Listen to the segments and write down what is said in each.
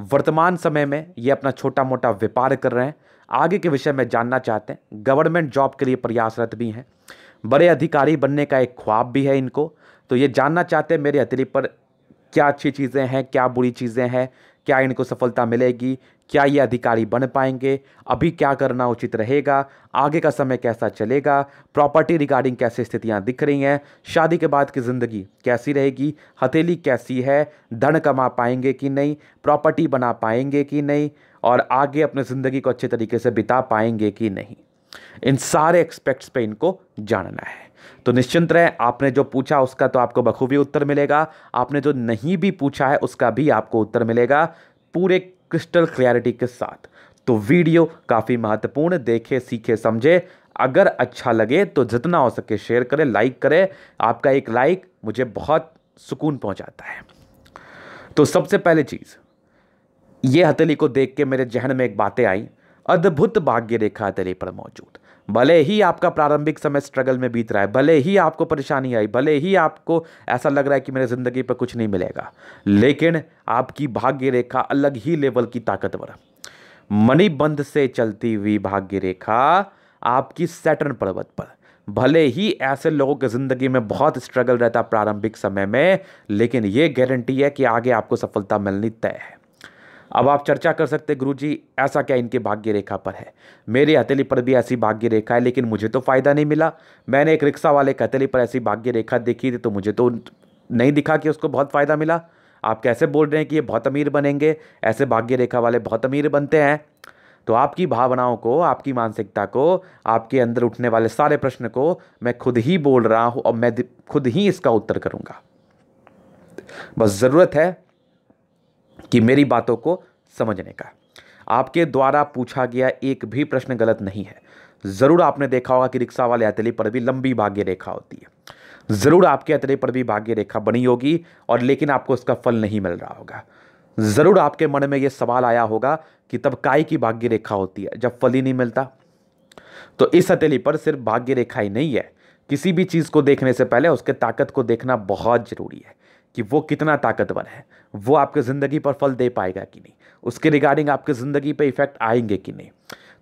वर्तमान समय में ये अपना छोटा मोटा व्यापार कर रहे हैं आगे के विषय में जानना चाहते हैं गवर्नमेंट जॉब के लिए प्रयासरत भी हैं बड़े अधिकारी बनने का एक ख्वाब भी है इनको तो ये जानना चाहते हैं मेरे अतिरिक्त पर क्या अच्छी चीज़ें हैं क्या बुरी चीज़ें हैं क्या इनको सफलता मिलेगी क्या ये अधिकारी बन पाएंगे अभी क्या करना उचित रहेगा आगे का समय कैसा चलेगा प्रॉपर्टी रिगार्डिंग कैसे स्थितियां दिख रही हैं शादी के बाद की ज़िंदगी कैसी रहेगी हथेली कैसी है धन कमा पाएंगे कि नहीं प्रॉपर्टी बना पाएंगे कि नहीं और आगे अपने ज़िंदगी को अच्छे तरीके से बिता पाएंगे कि नहीं इन सारे एक्सपेक्ट्स पे इनको जानना है तो निश्चिंत रहें आपने जो पूछा उसका तो आपको बखूबी उत्तर मिलेगा आपने जो नहीं भी पूछा है उसका भी आपको उत्तर मिलेगा पूरे क्रिस्टल क्लियरिटी के साथ तो वीडियो काफ़ी महत्वपूर्ण देखे सीखे समझे अगर अच्छा लगे तो जितना हो सके शेयर करें लाइक करें आपका एक लाइक मुझे बहुत सुकून पहुंचाता है तो सबसे पहले चीज़ ये हथेली को देख के मेरे जहन में एक बातें आई अद्भुत भाग्य रेखा हथेली पर मौजूद भले ही आपका प्रारंभिक समय स्ट्रगल में बीत रहा है भले ही आपको परेशानी आई भले ही आपको ऐसा लग रहा है कि मेरे ज़िंदगी पर कुछ नहीं मिलेगा लेकिन आपकी भाग्य रेखा अलग ही लेवल की ताकतवर मणिबंध से चलती हुई भाग्य रेखा आपकी सैटर्न पर्वत पर भले ही ऐसे लोगों की ज़िंदगी में बहुत स्ट्रगल रहता प्रारंभिक समय में लेकिन ये गारंटी है कि आगे आपको सफलता मिलनी तय है अब आप चर्चा कर सकते गुरु जी ऐसा क्या इनके भाग्य रेखा पर है मेरी हथेली पर भी ऐसी भाग्य रेखा है लेकिन मुझे तो फ़ायदा नहीं मिला मैंने एक रिक्शा वाले की हथेली पर ऐसी भाग्य रेखा देखी थी तो मुझे तो नहीं दिखा कि उसको बहुत फ़ायदा मिला आप कैसे बोल रहे हैं कि ये बहुत अमीर बनेंगे ऐसे भाग्य रेखा वाले बहुत अमीर बनते हैं तो आपकी भावनाओं को आपकी मानसिकता को आपके अंदर उठने वाले सारे प्रश्न को मैं खुद ही बोल रहा हूँ और मैं खुद ही इसका उत्तर करूँगा बस ज़रूरत है कि मेरी बातों को समझने का आपके द्वारा पूछा गया एक भी प्रश्न गलत नहीं है ज़रूर आपने देखा होगा कि रिक्शा वाले अतले पर भी लंबी भाग्य रेखा होती है ज़रूर आपके अतले पर भी भाग्य रेखा बनी होगी और लेकिन आपको उसका फल नहीं मिल रहा होगा ज़रूर आपके मन में ये सवाल आया होगा कि तब काय की भाग्य रेखा होती है जब फल ही नहीं मिलता तो इस हथेली पर सिर्फ भाग्य रेखा ही नहीं है किसी भी चीज़ को देखने से पहले उसके ताकत को देखना बहुत ज़रूरी है कि वो कितना ताकतवर है वो आपके ज़िंदगी पर फल दे पाएगा कि नहीं उसके रिगार्डिंग आपकी ज़िंदगी पर इफ़ेक्ट आएंगे कि नहीं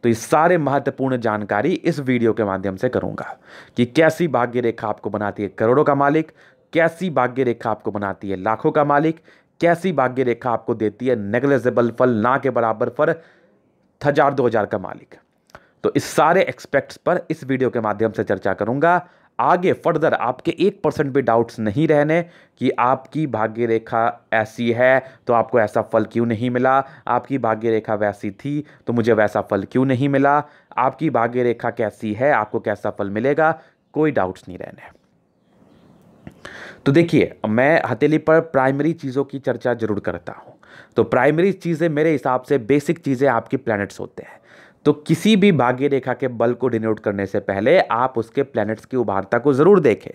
तो ये सारे महत्वपूर्ण जानकारी इस वीडियो के माध्यम से करूंगा कि कैसी भाग्य रेखा आपको बनाती है करोड़ों का मालिक कैसी भाग्य रेखा आपको बनाती है लाखों का मालिक कैसी भाग्य रेखा आपको देती है नेग्लेजेबल फल ना के बराबर फल हजार दो हजार का मालिक तो इस सारे एक्सपेक्ट्स पर इस वीडियो के माध्यम से चर्चा करूंगा आगे फर्दर आपके एक परसेंट भी डाउट्स नहीं रहने कि आपकी भाग्य रेखा ऐसी है तो आपको ऐसा फल क्यों नहीं मिला आपकी भाग्य रेखा वैसी थी तो मुझे वैसा फल क्यों नहीं मिला आपकी भाग्य रेखा कैसी है आपको कैसा फल मिलेगा कोई डाउट्स नहीं रहने तो देखिए मैं हथेली पर प्राइमरी चीज़ों की चर्चा जरूर करता हूँ तो प्राइमरी चीज़ें मेरे हिसाब से बेसिक चीज़ें आपके प्लैनेट्स होते हैं तो किसी भी भाग्य रेखा के बल को डिनोट करने से पहले आप उसके प्लैनेट्स की उभारता को ज़रूर देखें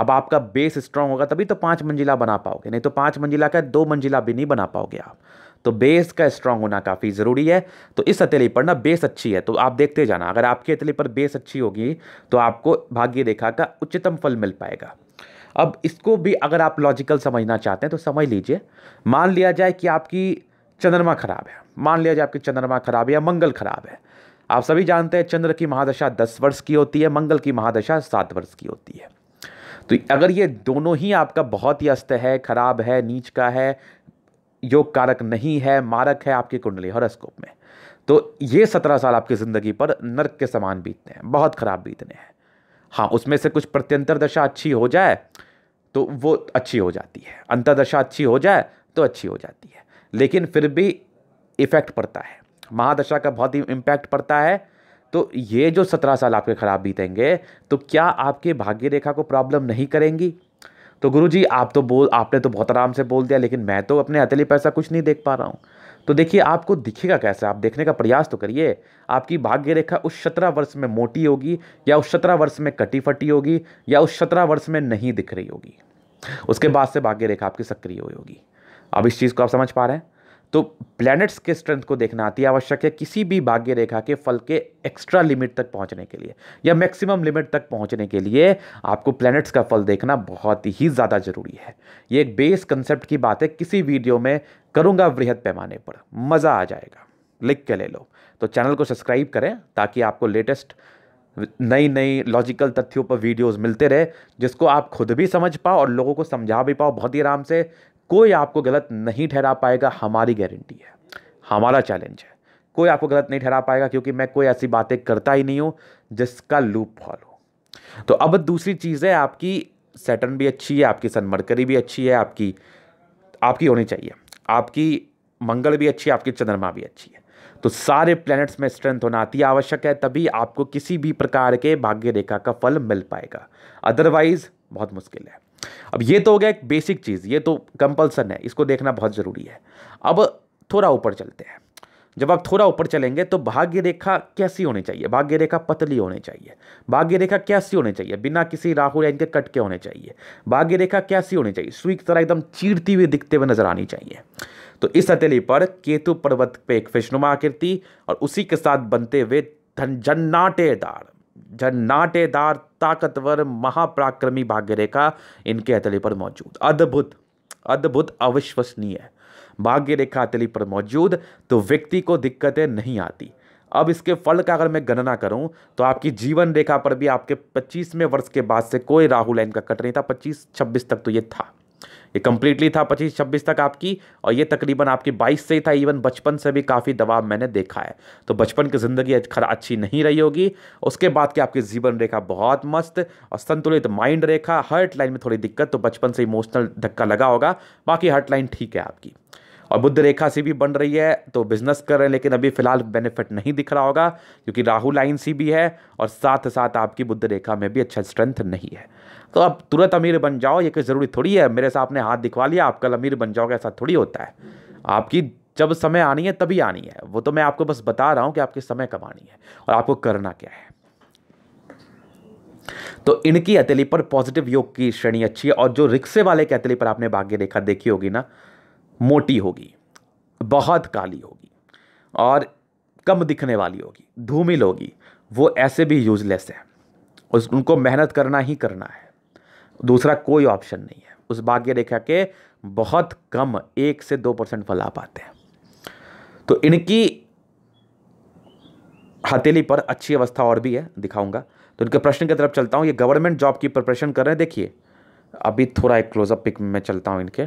अब आपका बेस स्ट्रांग होगा तभी तो पाँच मंजिला बना पाओगे नहीं तो पाँच मंजिला का दो मंजिला भी नहीं बना पाओगे आप तो बेस का स्ट्रांग होना काफ़ी ज़रूरी है तो इस हथेली पर ना बेस अच्छी है तो आप देखते जाना अगर आपकी हथेली पर बेस अच्छी होगी तो आपको भाग्य रेखा का उच्चतम फल मिल पाएगा अब इसको भी अगर आप लॉजिकल समझना चाहते हैं तो समझ लीजिए मान लिया जाए कि आपकी चंद्रमा खराब है मान लिया जाए आपकी चंद्रमा खराब है या मंगल खराब है आप सभी जानते हैं चंद्र की महादशा दस वर्ष की होती है मंगल की महादशा सात वर्ष की होती है तो अगर ये दोनों ही आपका बहुत ही अस्त है खराब है नीच का है योग कारक नहीं है मारक है आपकी कुंडली हॉरोस्कोप में तो ये सत्रह साल आपकी ज़िंदगी पर नरक के समान बीतने हैं बहुत ख़राब बीतने हैं हाँ उसमें से कुछ प्रत्यंतर दशा अच्छी हो जाए तो वो अच्छी हो जाती है अंतरदशा अच्छी हो जाए तो अच्छी हो जाती है लेकिन फिर भी इफ़ेक्ट पड़ता है महादशा का बहुत ही इम्पैक्ट पड़ता है तो ये जो सत्रह साल आपके ख़राब बीतेंगे तो क्या आपके भाग्य रेखा को प्रॉब्लम नहीं करेंगी तो गुरु जी आप तो बोल आपने तो बहुत आराम से बोल दिया लेकिन मैं तो अपने अतली पैसा कुछ नहीं देख पा रहा हूँ तो देखिए आपको दिखेगा कैसे आप देखने का प्रयास तो करिए आपकी भाग्य रेखा उस सत्रह वर्ष में मोटी होगी या उस सत्रह वर्ष में कटी फटी होगी या उस सत्रह वर्ष में नहीं दिख रही होगी उसके बाद से भाग्य रेखा आपकी सक्रिय हुई होगी अब इस चीज़ को आप समझ पा रहे हैं तो प्लैनेट्स के स्ट्रेंथ को देखना अति आवश्यक है किसी भी भाग्य रेखा के फल के एक्स्ट्रा लिमिट तक पहुंचने के लिए या मैक्सिमम लिमिट तक पहुंचने के लिए आपको प्लैनेट्स का फल देखना बहुत ही ज़्यादा ज़रूरी है ये एक बेस कंसेप्ट की बात है किसी वीडियो में करूँगा वृहद पैमाने पर मज़ा आ जाएगा लिख के ले लो तो चैनल को सब्सक्राइब करें ताकि आपको लेटेस्ट नई नई लॉजिकल तथ्यों पर वीडियोस मिलते रहे जिसको आप खुद भी समझ पाओ और लोगों को समझा भी पाओ बहुत ही आराम से कोई आपको गलत नहीं ठहरा पाएगा हमारी गारंटी है हमारा चैलेंज है कोई आपको गलत नहीं ठहरा पाएगा क्योंकि मैं कोई ऐसी बातें करता ही नहीं हूँ जिसका लूप फॉलो तो अब दूसरी चीज़ है आपकी सेटन भी अच्छी है आपकी सनमरकरी भी अच्छी है आपकी आपकी होनी चाहिए आपकी मंगल भी अच्छी है आपकी चंद्रमा भी अच्छी है तो सारे प्लैनेट्स में स्ट्रेंथ होना अति आवश्यक है तभी आपको किसी भी प्रकार के भाग्य रेखा का फल मिल पाएगा अदरवाइज बहुत मुश्किल है अब ये तो हो गया एक बेसिक चीज़ ये तो कंपल्सन है इसको देखना बहुत ज़रूरी है अब थोड़ा ऊपर चलते हैं जब आप थोड़ा ऊपर चलेंगे तो भाग्य रेखा कैसी होनी चाहिए भाग्य रेखा पतली होनी चाहिए भाग्य रेखा कैसी होनी चाहिए बिना किसी राहु या इनके कट के होने चाहिए भाग्य रेखा कैसी होनी चाहिए सुई की तरह एकदम चीरती हुई दिखते हुए नजर आनी चाहिए तो इस हथेली पर केतु पर्वत पे एक विष्णुमा आकृति और उसी के साथ बनते हुए जन्नाटेदार झन्नाटेदार ताकतवर महापराक्रमी भाग्य रेखा इनके हथेली पर मौजूद अद्भुत अद्भुत अविश्वसनीय भाग्य रेखा हथेली पर मौजूद तो व्यक्ति को दिक्कतें नहीं आती अब इसके फल का अगर मैं गणना करूं तो आपकी जीवन रेखा पर भी आपके 25वें वर्ष के बाद से कोई राहु लाइन का कट नहीं था 25 26 तक तो ये था ये कम्प्लीटली था पच्चीस छब्बीस तक आपकी और ये तकरीबन आपकी बाईस से ही था इवन बचपन से भी काफ़ी दबाव मैंने देखा है तो बचपन की ज़िंदगी अच्छी नहीं रही होगी उसके बाद की आपकी जीवन रेखा बहुत मस्त और संतुलित माइंड रेखा हर्ट लाइन में थोड़ी दिक्कत तो बचपन से इमोशनल धक्का लगा होगा बाकी हर्ट लाइन ठीक है आपकी और बुद्ध रेखा से भी बन रही है तो बिजनेस कर रहे हैं लेकिन अभी फिलहाल बेनिफिट नहीं दिख रहा होगा क्योंकि राहु लाइन सी भी है और साथ साथ आपकी बुद्ध रेखा में भी अच्छा स्ट्रेंथ नहीं है तो आप तुरंत अमीर बन जाओ ये कोई ज़रूरी थोड़ी है मेरे साथ आपने हाथ दिखवा लिया आप कल अमीर बन जाओगे ऐसा थोड़ी होता है आपकी जब समय आनी है तभी आनी है वो तो मैं आपको बस बता रहा हूँ कि आपके समय कब आनी है और आपको करना क्या है तो इनकी हथेली पर पॉजिटिव योग की श्रेणी अच्छी है और जो रिक्शे वाले की हथेली पर आपने भाग्य रेखा देखी होगी ना मोटी होगी बहुत काली होगी और कम दिखने वाली होगी धूमिल होगी वो ऐसे भी यूजलेस है उस उनको मेहनत करना ही करना है दूसरा कोई ऑप्शन नहीं है उस भाग्य रेखा के बहुत कम एक से दो परसेंट फल आ पाते हैं तो इनकी हथेली पर अच्छी अवस्था और भी है दिखाऊंगा तो इनके प्रश्न की तरफ चलता हूँ ये गवर्नमेंट जॉब की प्रिपरेशन कर रहे हैं देखिए अभी थोड़ा एक क्लोजअप पिक में चलता हूँ इनके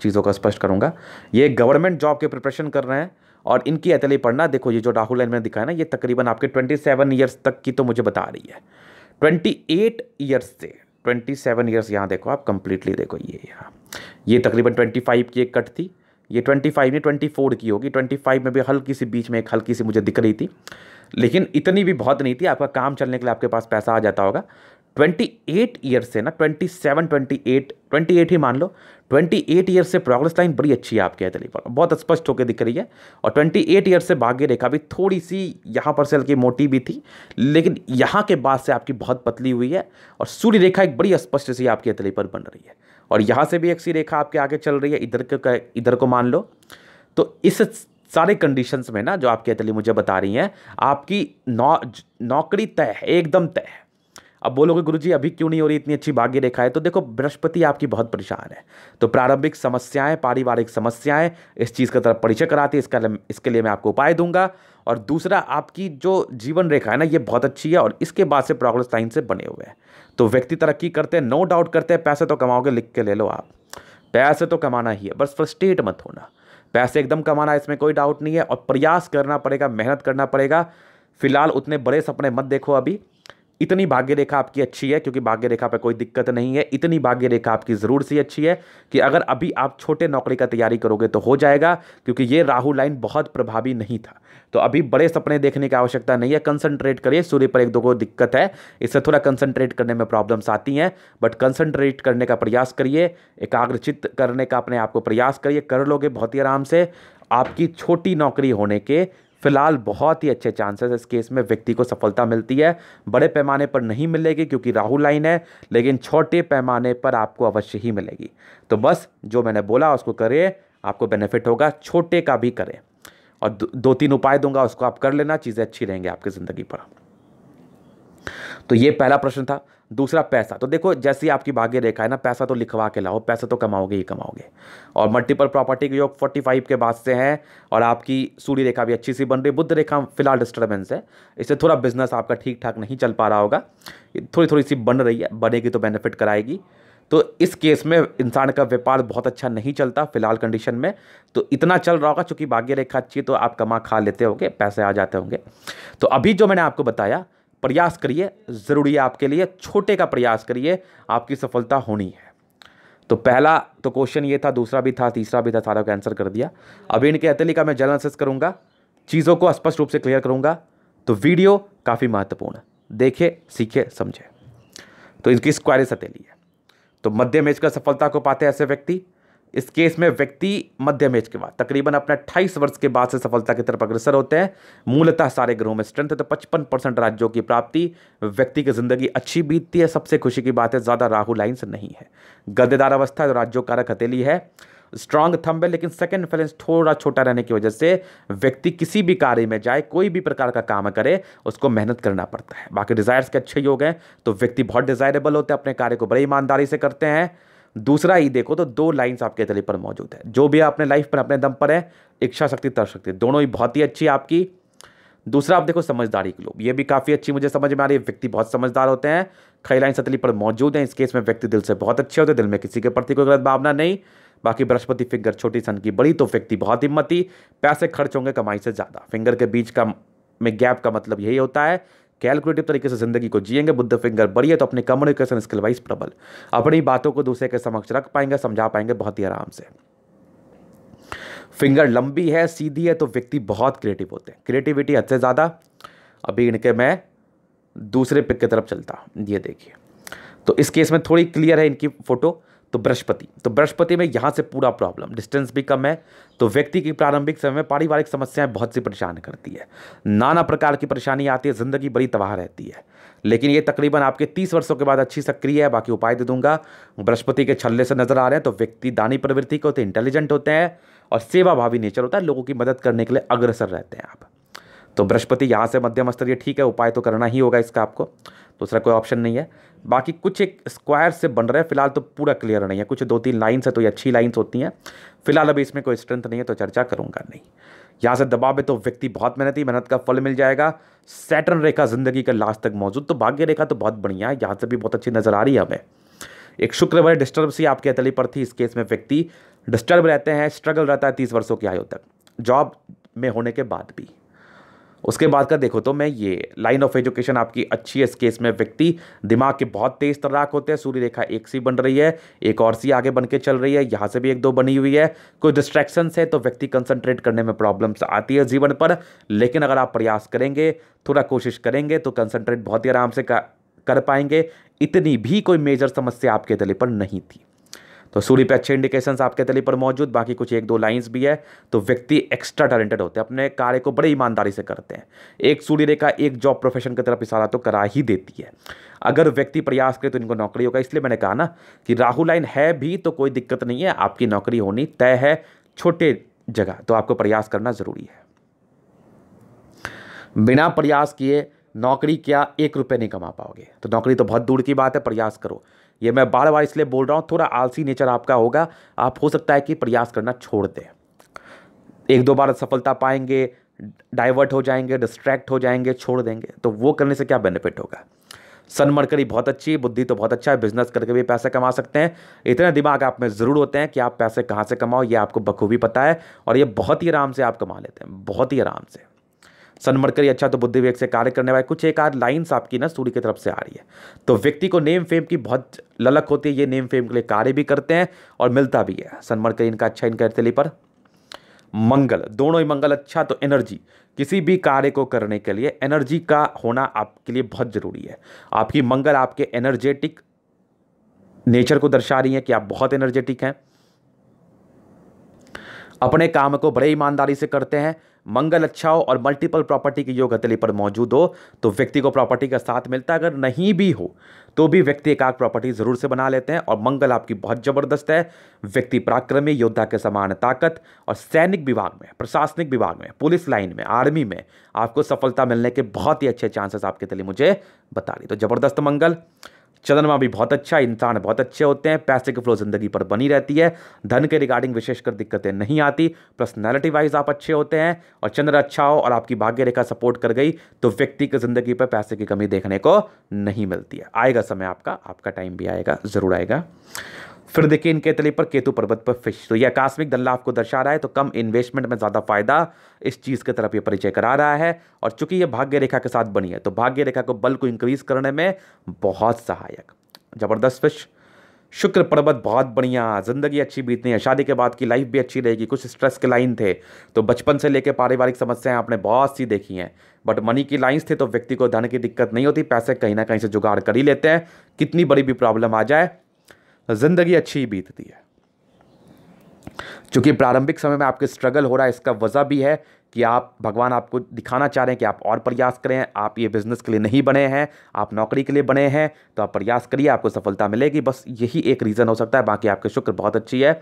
चीज़ों का स्पष्ट करूँगा ये गवर्नमेंट जॉब के प्रिपरेशन कर रहे हैं और इनकी अतली पढ़ना देखो ये जो राहुल लाइन में दिखाया ना ये तकरीबन आपके ट्वेंटी सेवन ईयर्स तक की तो मुझे बता रही है ट्वेंटी एट ईयर्स से ट्वेंटी सेवन ईयर्स यहाँ देखो आप कंप्लीटली देखो ये यहाँ ये तकरीबन ट्वेंटी फाइव की एक कट थी ये ट्वेंटी फाइव नहीं ट्वेंटी फोर की होगी ट्वेंटी फाइव में भी हल्की सी बीच में एक हल्की सी मुझे दिख रही थी लेकिन इतनी भी बहुत नहीं थी आपका काम चलने के लिए आपके पास पैसा आ जाता होगा ट्वेंटी एट ईयर से ना twenty seven twenty eight twenty eight ही मान लो ट्वेंटी एट ईयर से प्रोग्रेस लाइन बड़ी अच्छी है आपके अतली पर बहुत स्पष्ट होकर दिख रही है और ट्वेंटी एट ईयर से भाग्य रेखा भी थोड़ी सी यहाँ पर से हल्की मोटी भी थी लेकिन यहाँ के बाद से आपकी बहुत पतली हुई है और सूर्य रेखा एक बड़ी स्पष्ट सी आपकी अतली पर बन रही है और यहाँ से भी एक सी रेखा आपके आगे चल रही है इधर के इधर को मान लो तो इस सारे कंडीशंस में ना जो आपकी अतली मुझे बता रही हैं आपकी नौ नौकरी तय है एकदम तय है अब बोलोगे गुरु जी अभी क्यों नहीं हो रही इतनी अच्छी भाग्य रेखा है तो देखो बृहस्पति आपकी बहुत परेशान है तो प्रारंभिक समस्याएं पारिवारिक समस्याएं इस चीज़ का तरफ परिचय कराती है इसका इसके लिए मैं आपको उपाय दूंगा और दूसरा आपकी जो जीवन रेखा है ना ये बहुत अच्छी है और इसके बाद से प्रोग्रेस लाइन से बने हुए हैं तो व्यक्ति तरक्की करते हैं नो डाउट करते हैं पैसे तो कमाओगे लिख के ले लो आप पैसे तो कमाना ही है बस फर्स्टेट मत होना पैसे एकदम कमाना इसमें कोई डाउट नहीं है और प्रयास करना पड़ेगा मेहनत करना पड़ेगा फिलहाल उतने बड़े सपने मत देखो अभी इतनी भाग्य रेखा आपकी अच्छी है क्योंकि भाग्य रेखा पर कोई दिक्कत नहीं है इतनी भाग्य रेखा आपकी ज़रूर सी अच्छी है कि अगर अभी आप छोटे नौकरी का तैयारी करोगे तो हो जाएगा क्योंकि ये राहु लाइन बहुत प्रभावी नहीं था तो अभी बड़े सपने देखने की आवश्यकता नहीं है कंसंट्रेट करिए सूर्य पर एक दो को दिक्कत है इससे थोड़ा कंसंट्रेट करने में प्रॉब्लम्स आती हैं बट कंसंट्रेट करने का प्रयास करिए एकाग्रचित करने का अपने आप को प्रयास करिए कर लोगे बहुत ही आराम से आपकी छोटी नौकरी होने के फिलहाल बहुत ही अच्छे चांसेस इस केस में व्यक्ति को सफलता मिलती है बड़े पैमाने पर नहीं मिलेगी क्योंकि राहु लाइन है लेकिन छोटे पैमाने पर आपको अवश्य ही मिलेगी तो बस जो मैंने बोला उसको करें आपको बेनिफिट होगा छोटे का भी करें और दो तीन उपाय दूंगा उसको आप कर लेना चीज़ें अच्छी रहेंगी आपकी ज़िंदगी पर तो ये पहला प्रश्न था दूसरा पैसा तो देखो जैसी आपकी भाग्य रेखा है ना पैसा तो लिखवा के लाओ पैसा तो कमाओगे ही कमाओगे और मल्टीपल प्रॉपर्टी के योग 45 के बाद से हैं और आपकी सूर्य रेखा भी अच्छी सी बन रही बुद्ध रेखा फिलहाल डिस्टर्बेंस है इससे थोड़ा बिजनेस आपका ठीक ठाक नहीं चल पा रहा होगा थोड़ी थोड़ी सी बन रही है बनेगी तो बेनिफिट कराएगी तो इस केस में इंसान का व्यापार बहुत अच्छा नहीं चलता फिलहाल कंडीशन में तो इतना चल रहा होगा चूँकि भाग्य रेखा अच्छी तो आप कमा खा लेते होंगे पैसे आ जाते होंगे तो अभी जो मैंने आपको बताया प्रयास करिए ज़रूरी है आपके लिए छोटे का प्रयास करिए आपकी सफलता होनी है तो पहला तो क्वेश्चन ये था दूसरा भी था तीसरा भी था सारा का आंसर कर दिया अब इनके अतली का मैं जल एनालिसिस करूँगा चीज़ों को स्पष्ट रूप से क्लियर करूँगा तो वीडियो काफ़ी महत्वपूर्ण देखे सीखे समझे तो इनकी स्क्वायरिस अतली है तो मध्य एज का सफलता को पाते ऐसे व्यक्ति इस केस में व्यक्ति मध्यम एज के बाद तकरीबन अपने अट्ठाईस वर्ष के बाद से सफलता की तरफ अग्रसर होते हैं मूलतः सारे ग्रहों में स्ट्रेंथ है तो पचपन परसेंट राज्यों की प्राप्ति व्यक्ति की जिंदगी अच्छी बीतती है सबसे खुशी की बात है ज़्यादा राहु लाइन्स नहीं है गद्देदार अवस्था तो राज्यों कारक हथेली है स्ट्रांग थंब है लेकिन सेकेंड फैलेंस थोड़ा छोटा रहने की वजह से व्यक्ति किसी भी कार्य में जाए कोई भी प्रकार का काम करे उसको मेहनत करना पड़ता है बाकी डिज़ायर्स के अच्छे योग हैं तो व्यक्ति बहुत डिज़ायरेबल होते हैं अपने कार्य को बड़ी ईमानदारी से करते हैं दूसरा ही देखो तो दो लाइन्स आपके तले पर मौजूद है जो भी आपने लाइफ पर अपने दम पर है इच्छा शक्ति तर शक्ति दोनों ही बहुत ही अच्छी आपकी दूसरा आप देखो समझदारी के लोग ये भी काफ़ी अच्छी मुझे समझ में आ रही है व्यक्ति बहुत समझदार होते हैं खई लाइन सतली पर मौजूद हैं इस केस में व्यक्ति दिल से बहुत अच्छे होते हैं दिल में किसी के प्रति कोई गलत भावना नहीं बाकी बृहस्पति फिंगर छोटी सन की बड़ी तो व्यक्ति बहुत हिम्मती पैसे खर्च होंगे कमाई से ज़्यादा फिंगर के बीच का में गैप का मतलब यही होता है कैलकुलेटिव तरीके से जिंदगी को जिएंगे बुद्ध फिंगर बढ़िया तो अपने कम्युनिकेशन स्किल वाइज प्रबल अपनी बातों को दूसरे के समक्ष रख पाएंगे समझा पाएंगे बहुत ही आराम से फिंगर लंबी है सीधी है तो व्यक्ति बहुत क्रिएटिव होते हैं क्रिएटिविटी हद से ज़्यादा अभी इनके मैं दूसरे पिक की तरफ चलता ये देखिए तो इस केस में थोड़ी क्लियर है इनकी फ़ोटो तो बृहस्पति तो बृहस्पति में यहाँ से पूरा प्रॉब्लम डिस्टेंस भी कम है तो व्यक्ति की प्रारंभिक समय में पारिवारिक समस्याएं बहुत सी परेशान करती है नाना प्रकार की परेशानी आती है ज़िंदगी बड़ी तबाह रहती है लेकिन ये तकरीबन आपके तीस वर्षों के बाद अच्छी सक्रिय है बाकी उपाय दे दूंगा बृहस्पति के छल्ले से नजर आ रहे हैं तो व्यक्ति दानी प्रवृत्ति के होते इंटेलिजेंट होते हैं और सेवाभावी नेचर होता है लोगों की मदद करने के लिए अग्रसर रहते हैं आप तो बृहस्पति यहाँ से मध्यम स्तर ये ठीक है उपाय तो करना ही होगा इसका आपको दूसरा कोई ऑप्शन नहीं है बाकी कुछ एक स्क्वायर से बन रहे हैं फिलहाल तो पूरा क्लियर नहीं है कुछ दो तीन लाइन्स है तो ये अच्छी लाइन्स होती हैं फिलहाल अभी इसमें कोई स्ट्रेंथ नहीं है तो चर्चा करूँगा नहीं यहाँ से दबाव है तो व्यक्ति बहुत मेहनती मेहनत का फल मिल जाएगा सैटर्न रेखा जिंदगी का लास्ट तक मौजूद तो भाग्य रेखा तो बहुत बढ़िया है यहाँ से भी बहुत अच्छी नज़र आ रही है हमें एक शुक्र वह डिस्टर्ब सी आपकी अतली पर थी इस केस में व्यक्ति डिस्टर्ब रहते हैं स्ट्रगल रहता है तीस वर्षों की आयु तक जॉब में होने के बाद भी उसके बाद का देखो तो मैं ये लाइन ऑफ एजुकेशन आपकी अच्छी है इस केस में व्यक्ति दिमाग के बहुत तेज तर्राक होते हैं सूर्य रेखा एक सी बन रही है एक और सी आगे बन के चल रही है यहाँ से भी एक दो बनी हुई है कोई डिस्ट्रैक्शंस है तो व्यक्ति कंसंट्रेट करने में प्रॉब्लम्स आती है जीवन पर लेकिन अगर आप प्रयास करेंगे थोड़ा कोशिश करेंगे तो कंसनट्रेट बहुत ही आराम से कर पाएंगे इतनी भी कोई मेजर समस्या आपके दिल पर नहीं थी तो सूर्य पे अच्छे इंडिकेशंस आपके तली पर मौजूद बाकी कुछ एक दो लाइंस भी है तो व्यक्ति एक्स्ट्रा टैलेंटेड होते हैं अपने कार्य को बड़े ईमानदारी से करते हैं एक सूर्य रेखा एक जॉब प्रोफेशन की तरफ इशारा तो करा ही देती है अगर व्यक्ति प्रयास करे तो इनको नौकरी होगा इसलिए मैंने कहा ना कि राहु लाइन है भी तो कोई दिक्कत नहीं है आपकी नौकरी होनी तय है छोटे जगह तो आपको प्रयास करना ज़रूरी है बिना प्रयास किए नौकरी क्या एक रुपये नहीं कमा पाओगे तो नौकरी तो बहुत दूर की बात है प्रयास करो ये मैं बार बार इसलिए बोल रहा हूँ थोड़ा आलसी नेचर आपका होगा आप हो सकता है कि प्रयास करना छोड़ दें एक दो बार सफलता पाएंगे डाइवर्ट हो जाएंगे डिस्ट्रैक्ट हो जाएंगे छोड़ देंगे तो वो करने से क्या बेनिफिट होगा सन मरकरी बहुत अच्छी बुद्धि तो बहुत अच्छा है बिजनेस करके भी पैसे कमा सकते हैं इतना दिमाग आप में ज़रूर होते हैं कि आप पैसे कहाँ से कमाओ ये आपको बखूबी पता है और ये बहुत ही आराम से आप कमा लेते हैं बहुत ही आराम से सनमरकरी अच्छा तो बुद्धि विवेक से कार्य करने वाले कुछ एक आध लाइन्स आपकी ना सूर्य की तरफ से आ रही है तो व्यक्ति को नेम फेम की बहुत ललक होती है ये नेम फेम के लिए कार्य भी करते हैं और मिलता भी है सनमरकरी इनका अच्छा इनका इटली पर मंगल दोनों ही मंगल अच्छा तो एनर्जी किसी भी कार्य को करने के लिए एनर्जी का होना आपके लिए बहुत ज़रूरी है आपकी मंगल आपके एनर्जेटिक नेचर को दर्शा रही है कि आप बहुत एनर्जेटिक हैं अपने काम को बड़े ईमानदारी से करते हैं मंगल अच्छा हो और मल्टीपल प्रॉपर्टी की योग हथेली पर मौजूद हो तो व्यक्ति को प्रॉपर्टी का साथ मिलता है अगर नहीं भी हो तो भी व्यक्ति एक आग प्रॉपर्टी ज़रूर से बना लेते हैं और मंगल आपकी बहुत ज़बरदस्त है व्यक्ति पराक्रमी योद्धा के समान ताकत और सैनिक विभाग में प्रशासनिक विभाग में पुलिस लाइन में आर्मी में आपको सफलता मिलने के बहुत ही अच्छे चांसेस आपके तली मुझे बता दी तो ज़बरदस्त मंगल चंद्रमा भी बहुत अच्छा इंसान बहुत अच्छे होते हैं पैसे की फ्लो ज़िंदगी पर बनी रहती है धन के रिगार्डिंग विशेषकर दिक्कतें नहीं आती पर्सनैलिटी वाइज आप अच्छे होते हैं और चंद्र अच्छा हो और आपकी भाग्य रेखा सपोर्ट कर गई तो व्यक्ति की ज़िंदगी पर पैसे की कमी देखने को नहीं मिलती है आएगा समय आपका आपका टाइम भी आएगा ज़रूर आएगा फिर देखिए इनके तले पर केतु पर्वत पर फिश तो ये आकस्मिक लाभ को दर्शा रहा है तो कम इन्वेस्टमेंट में ज़्यादा फायदा इस चीज़ की तरफ ये परिचय करा रहा है और चूंकि ये भाग्य रेखा के साथ बनी है तो भाग्य रेखा को बल को इंक्रीज करने में बहुत सहायक जबरदस्त फिश शुक्र पर्वत बहुत बढ़िया ज़िंदगी अच्छी बीतनी है शादी के बाद की लाइफ भी अच्छी रहेगी कुछ स्ट्रेस के लाइन थे तो बचपन से लेकर पारिवारिक समस्याएं आपने बहुत सी देखी हैं बट मनी की लाइंस थे तो व्यक्ति को धन की दिक्कत नहीं होती पैसे कहीं ना कहीं से जुगाड़ कर ही लेते हैं कितनी बड़ी भी प्रॉब्लम आ जाए ज़िंदगी अच्छी बीतती है चूँकि प्रारंभिक समय में आपके स्ट्रगल हो रहा है इसका वजह भी है कि आप भगवान आपको दिखाना चाह रहे हैं कि आप और प्रयास करें आप ये बिज़नेस के लिए नहीं बने हैं आप नौकरी के लिए बने हैं तो आप प्रयास करिए आपको सफलता मिलेगी बस यही एक रीज़न हो सकता है बाकी आपके शुक्र बहुत अच्छी है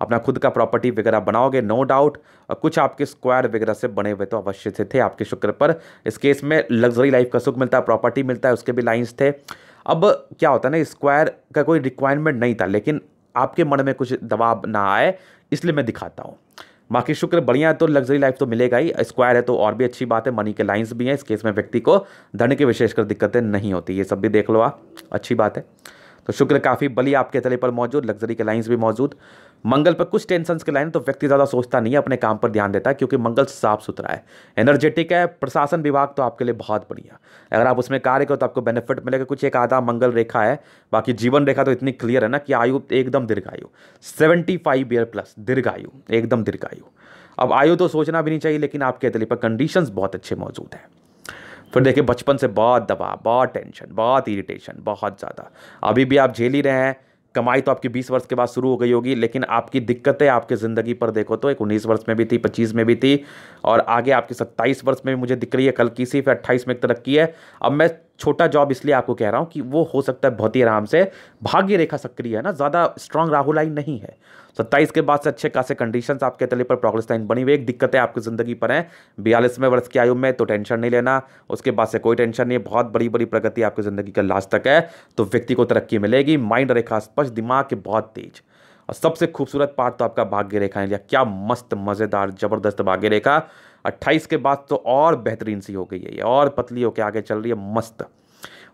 अपना खुद का प्रॉपर्टी वगैरह बनाओगे नो डाउट और कुछ आपके स्क्वायर वगैरह से बने हुए तो अवश्य से थे आपके शुक्र पर इस केस में लग्जरी लाइफ का सुख मिलता है प्रॉपर्टी मिलता है उसके भी लाइन्स थे अब क्या होता है ना स्क्वायर का कोई रिक्वायरमेंट नहीं था लेकिन आपके मन में कुछ दबाव ना आए इसलिए मैं दिखाता हूँ बाकी शुक्र बढ़िया है तो लग्जरी लाइफ तो मिलेगा ही स्क्वायर है तो और भी अच्छी बात है मनी के लाइंस भी हैं इस केस में व्यक्ति को धन के विशेषकर दिक्कतें नहीं होती ये सब भी देख लो आप अच्छी बात है तो शुक्र काफ़ी बलि आपके तले पर मौजूद लग्जरी के लाइन्स भी मौजूद मंगल पर कुछ टेंशन के लाइन तो व्यक्ति ज़्यादा सोचता नहीं है अपने काम पर ध्यान देता है क्योंकि मंगल साफ सुथरा है एनर्जेटिक है प्रशासन विभाग तो आपके लिए बहुत बढ़िया अगर आप उसमें कार्य करो तो आपको बेनिफिट मिलेगा कुछ एक आधा मंगल रेखा है बाकी जीवन रेखा तो इतनी क्लियर है ना कि आयु एकदम दीर्घायु सेवेंटी फाइव ईयर प्लस दीर्घायु एकदम दीर्घायु अब आयु तो सोचना भी नहीं चाहिए लेकिन आपके तले पर कंडीशंस बहुत अच्छे मौजूद हैं फिर देखिए बचपन से बहुत दबाव बहुत टेंशन बहुत इरिटेशन बहुत ज़्यादा अभी भी आप झेल ही रहे हैं कमाई तो आपकी बीस वर्ष के बाद शुरू हो गई होगी लेकिन आपकी दिक्कतें आपके ज़िंदगी पर देखो तो एक उन्नीस वर्ष में भी थी पच्चीस में भी थी और आगे आपकी सत्ताईस वर्ष में भी मुझे दिख रही है कल की सी फिर अट्ठाईस में एक तरक्की है अब मैं छोटा जॉब इसलिए आपको कह रहा हूँ कि वो हो सकता है बहुत ही आराम से भाग्य रेखा सक्रिय है ना ज़्यादा स्ट्रांग राहु लाइन नहीं है सत्ताईस के बाद से अच्छे खासे कंडीशंस आपके तले पर प्रोग्रेस लाइन बनी हुई एक दिक्कतें आपकी ज़िंदगी पर हैं बयालीसवें वर्ष की आयु में तो टेंशन नहीं लेना उसके बाद से कोई टेंशन नहीं है बहुत बड़ी बड़ी प्रगति आपकी ज़िंदगी का लास्ट तक है तो व्यक्ति को तरक्की मिलेगी माइंड रेखा स्पष्ट दिमाग के बहुत तेज़ और सबसे खूबसूरत पार्ट तो आपका भाग्य रेखा है क्या मस्त मज़ेदार ज़बरदस्त भाग्य रेखा अट्ठाईस के बाद तो और बेहतरीन सी हो गई है ये और पतली होकर आगे चल रही है मस्त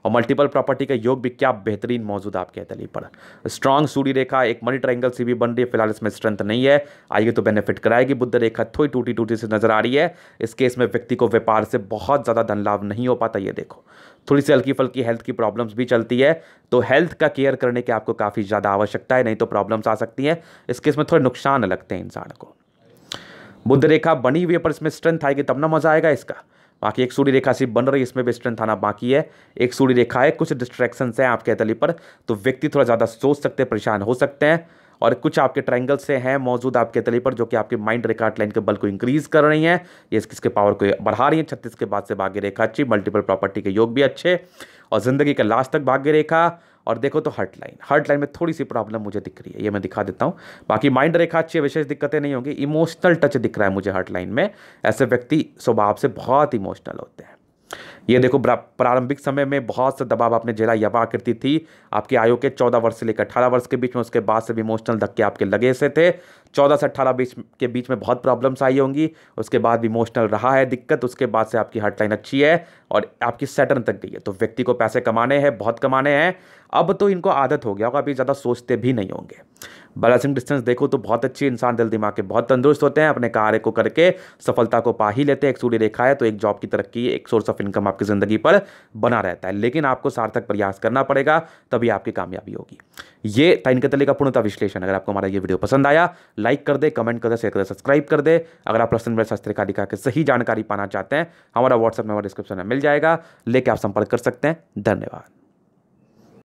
और मल्टीपल प्रॉपर्टी का योग भी क्या बेहतरीन मौजूद आपके तली पर स्ट्रांग सूर्य रेखा एक मनी ट्रायंगल सी भी बन रही है फिलहाल इसमें स्ट्रेंथ नहीं है आइए तो बेनिफिट कराएगी बुद्ध रेखा थोड़ी टूटी टूटी से नजर आ रही है इस केस में व्यक्ति को व्यापार से बहुत ज़्यादा धन लाभ नहीं हो पाता ये देखो थोड़ी सी हल्की फल्की हेल्थ की प्रॉब्लम्स भी चलती है तो हेल्थ का केयर करने की आपको काफ़ी ज़्यादा आवश्यकता है नहीं तो प्रॉब्लम्स आ सकती हैं इस केस में थोड़े नुकसान लगते हैं इंसान को बुद्ध रेखा बनी हुई है पर इसमें स्ट्रेंथ आएगी तब ना मजा आएगा इसका बाकी एक सूर्य रेखा सिर्फ बन रही है इसमें भी स्ट्रेंथ आना बाकी है एक सूर्य रेखा है कुछ डिस्ट्रैक्शन है आपके तली पर तो व्यक्ति थोड़ा ज़्यादा सोच सकते हैं परेशान हो सकते हैं और कुछ आपके ट्रायंगल से हैं मौजूद आपके अतली पर जो कि आपके माइंड रेखा लाइन के बल को इंक्रीज कर रही हैं ये इसके पावर को बढ़ा रही हैं छत्तीस के बाद से भाग्य रेखा अच्छी मल्टीपल प्रॉपर्टी के योग भी अच्छे और ज़िंदगी का लास्ट तक भाग्य रेखा और देखो तो हर्ट लाइन हर्ट लाइन में थोड़ी सी प्रॉब्लम मुझे दिख रही है ये मैं दिखा देता हूँ बाकी माइंड रेखा अच्छी है विशेष दिक्कतें नहीं होंगी इमोशनल टच दिख रहा है मुझे हर्ट लाइन में ऐसे व्यक्ति स्वभाव से बहुत इमोशनल होते हैं ये देखो प्रारंभिक समय में बहुत सा दबाव आपने झेला यह आकृति थी आपकी आयु के चौदह वर्ष से लेकर अठारह वर्ष के बीच में उसके बाद से भी इमोशनल धक्के आपके लगे से थे चौदह से अठारह बीच के बीच में बहुत प्रॉब्लम्स आई होंगी उसके बाद भी इमोशनल रहा है दिक्कत उसके बाद से आपकी हार्टलाइन अच्छी है और आपकी सैटर्न तक गई है तो व्यक्ति को पैसे कमाने हैं बहुत कमाने हैं अब तो इनको आदत हो गया होगा अभी ज़्यादा सोचते भी नहीं होंगे बैलेंसिंग डिस्टेंस देखो तो बहुत अच्छी इंसान दिल दिमाग के बहुत तंदुरुस्त होते हैं अपने कार्य को करके सफलता को पा ही लेते हैं एक सूर्य रेखा है तो एक जॉब की तरक्की एक सोर्स ऑफ इनकम आपकी ज़िंदगी पर बना रहता है लेकिन आपको सार्थक प्रयास करना पड़ेगा तभी आपकी कामयाबी होगी ये ताइन का पूर्णता विश्लेषण अगर आपको हमारा ये वीडियो पसंद आया लाइक कर दे कमेंट कर दे शेयर कर दे सब्सक्राइब कर दे अगर आप प्रश्न मेरे शास्त्री का के सही जानकारी पाना चाहते हैं हमारा व्हाट्सअप नंबर डिस्क्रिप्शन में मिल जाएगा लेके आप संपर्क कर सकते हैं धन्यवाद